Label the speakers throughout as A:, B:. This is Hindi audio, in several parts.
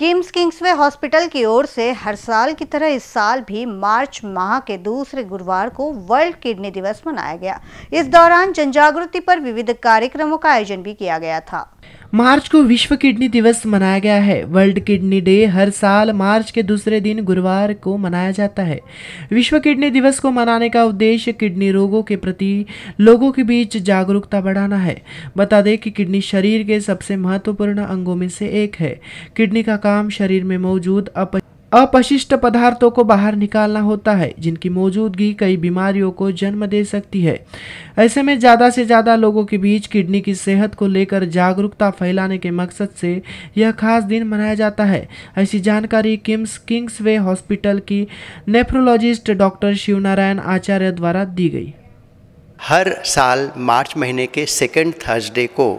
A: किम्स किंग्सवे हॉस्पिटल की ओर से हर साल की तरह इस साल भी मार्च माह के दूसरे गुरुवार को वर्ल्ड किडनी दिवस मनाया गया इस दौरान जनजागृति पर विविध कार्यक्रमों का आयोजन भी किया गया था मार्च को विश्व किडनी दिवस मनाया गया है वर्ल्ड किडनी डे हर साल मार्च के दूसरे दिन गुरुवार को मनाया जाता है विश्व किडनी दिवस को मनाने का उद्देश्य किडनी रोगों के प्रति लोगों के बीच जागरूकता बढ़ाना है बता दें कि किडनी शरीर के सबसे महत्वपूर्ण अंगों में से एक है किडनी का काम शरीर में मौजूद अप अपशिष्ट पदार्थों को बाहर निकालना होता है जिनकी मौजूदगी कई बीमारियों को जन्म दे सकती है ऐसे में ज़्यादा से ज़्यादा लोगों के बीच किडनी की सेहत को लेकर जागरूकता फैलाने के मकसद से यह खास दिन मनाया जाता है ऐसी जानकारी किम्स किंग्सवे हॉस्पिटल की नेफ्रोलॉजिस्ट डॉक्टर शिवनारायण आचार्य द्वारा दी गई
B: हर साल मार्च महीने के सेकेंड थर्सडे को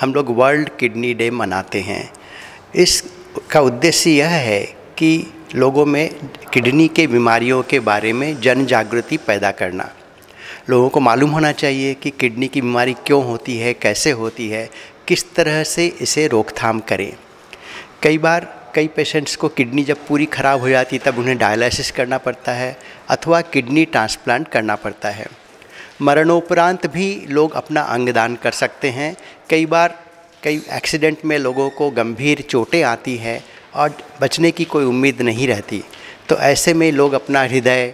B: हम लोग वर्ल्ड किडनी डे मनाते हैं इसका उद्देश्य यह है कि लोगों में किडनी के बीमारियों के बारे में जन जागृति पैदा करना लोगों को मालूम होना चाहिए कि किडनी की बीमारी क्यों होती है कैसे होती है किस तरह से इसे रोकथाम करें कई बार कई पेशेंट्स को किडनी जब पूरी ख़राब हो जाती तब उन्हें डायलिसिस करना पड़ता है अथवा किडनी ट्रांसप्लांट करना पड़ता है मरणोपरांत भी लोग अपना अंगदान कर सकते हैं कई बार कई एक्सीडेंट में लोगों को गंभीर चोटें आती हैं और बचने की कोई उम्मीद नहीं रहती तो ऐसे में लोग अपना हृदय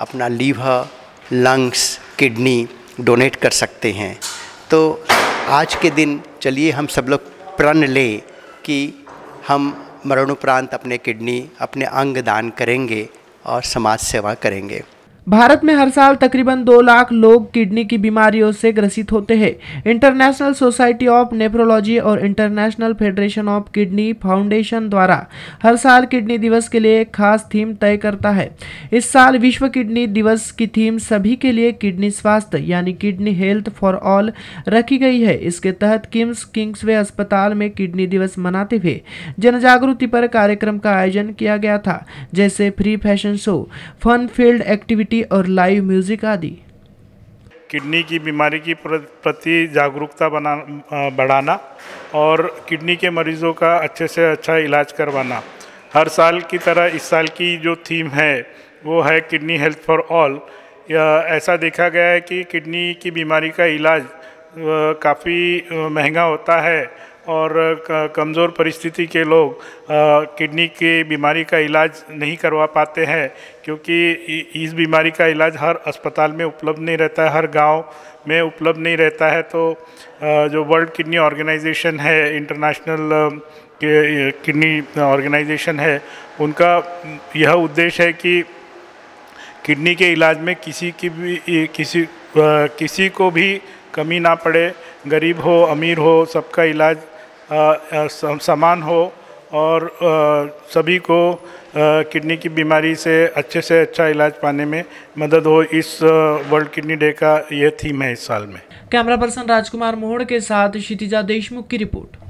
B: अपना लीवर लंग्स किडनी डोनेट कर सकते हैं तो आज के दिन चलिए हम सब लोग प्रण लें कि हम मरणोपरांत अपने किडनी अपने अंग दान करेंगे और समाज सेवा करेंगे
A: भारत में हर साल तकरीबन दो लाख लोग किडनी की बीमारियों से ग्रसित होते हैं इंटरनेशनल सोसाइटी ऑफ नेफ्रोलॉजी और international federation of kidney foundation द्वारा हर साल किडनी दिवस के लिए एक खास थीम तय करता है इस साल विश्व किडनी दिवस की थीम सभी के लिए किडनी स्वास्थ्य यानी किडनी हेल्थ फॉर ऑल रखी गई है इसके तहत किम्स किंग्सवे अस्पताल में किडनी दिवस मनाते हुए जनजागृति पर कार्यक्रम का आयोजन किया गया था जैसे free fashion show fun field activity activity और लाइव म्यूजिक आदि
C: किडनी की बीमारी की प्रति जागरूकता बना बढ़ाना और किडनी के मरीजों का अच्छे से अच्छा इलाज करवाना हर साल की तरह इस साल की जो थीम है वो है किडनी हेल्थ फॉर ऑल ऐसा देखा गया है कि किडनी की बीमारी का इलाज काफ़ी महंगा होता है और कमज़ोर परिस्थिति के लोग किडनी की बीमारी का इलाज नहीं करवा पाते हैं क्योंकि इस बीमारी का इलाज हर अस्पताल में उपलब्ध नहीं रहता है हर गांव में उपलब्ध नहीं रहता है तो जो वर्ल्ड किडनी ऑर्गेनाइजेशन है इंटरनेशनल किडनी ऑर्गेनाइजेशन है उनका यह उद्देश्य है कि किडनी के इलाज में किसी की भी किसी किसी को भी कमी ना पड़े गरीब हो अमीर हो सबका इलाज समान हो और सभी को किडनी की बीमारी से अच्छे से अच्छा इलाज पाने में मदद हो इस वर्ल्ड किडनी डे का यह थीम है इस साल में
A: कैमरा पर्सन राजकुमार मोहड़ के साथ क्षितिजा देशमुख की रिपोर्ट